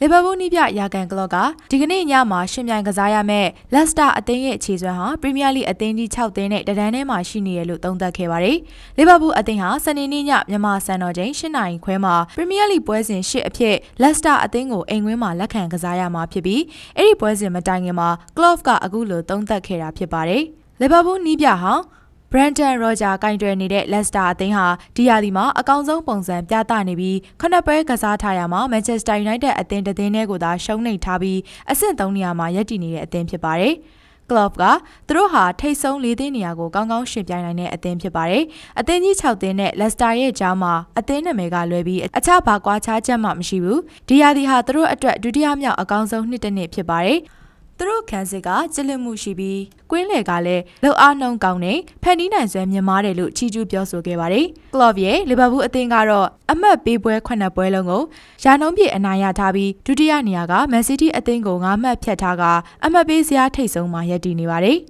လီဗာပူးနီးပြရာကန်ကလော့ကဒီကနေ့ညမှာရှင်ပြိုင်ကစားရမယ့်လက်စတာအသင်းရဲ့အခြေစွမ်းဟာပရီးမီးယားလိအသင်းကြီး6သင်းနဲ့တဒန်းထဲမှာရှိနေတယ်လို့သုံးသပ်ခဲ့ပါတယ်။လီဗာပူးအသင်းဟာစနေနေ့ညမြန်မာစံတော်ချိန်၈နာရီခွဲမှာပရီးမီးယားလိပွဲစဉ်၈အဖြစ်လက်စတာအသင်းကိုအိမ်ကွင်းမှာလက်ခံကစားရမှာဖြစ်ပြီးအဲ့ဒီပွဲစဉ်မတိုင်ခင်မှာကလော့ကအခုလိုသုံးသတ်ခဲ့တာဖြစ်ပါတယ်။လီဗာပူးနီးပြဟာ Brandon Roger ကင်တွယ်နေတဲ့ Leicester အသင်းဟာဒီရာသီမှာအကောင်းဆုံးပုံစံပြသနေပြီးခုနှစ်ပွဲကစားထားရမှာ Manchester United အသင်းတစ်သင်းတည်းကိုသာရှုံးနိမ့်ထားပြီးအဆင့်၃နေရာမှာရပ်တည်နေတဲ့အသင်းဖြစ်ပါတယ်။ Club ကသူတို့ဟာထိတ်ဆုံး၄သင်းနေရာကိုကောင်းကောင်းရှင်ပြိုင်နိုင်တဲ့အသင်းဖြစ်ပါတယ်။အသင်းကြီး6သင်းနဲ့ Leicester ရဲ့ကြားမှာအသင်းနာမည်ကလွဲပြီးအခြားဘာကွာခြားချက်မှမရှိဘူး။ဒီရာသီဟာသူတို့အတွက်ဒုတိယမြောက်အကောင်းဆုံးနှစ်တစ်နှစ်ဖြစ်ပါတယ်။သူတို့ခန်းစစ်ကကြလစ်မှုရှိပြီးကွင်းလေကလည်းလောက်အားနှုံကောင်းတဲ့ဖန်တီးနိုင်စွမ်းမြင့်မားတယ်လို့ချီးကျူးပြောဆိုခဲ့ပါတယ်။ကလော့ဗ်ရဲ့လီဗာပူးအသင်းကတော့အမှတ်ပေးပွဲ9ပွဲလုံးကိုရာနှုန်းပြည့်အနိုင်ရထားပြီးဒုတိယနေရာကမန်စီးတီးအသင်းကို9မှတ်ဖြတ်ထားကအမှတ်ပေးစရာထိတ်ဆုံးမှာရပ်တည်နေပါတယ်။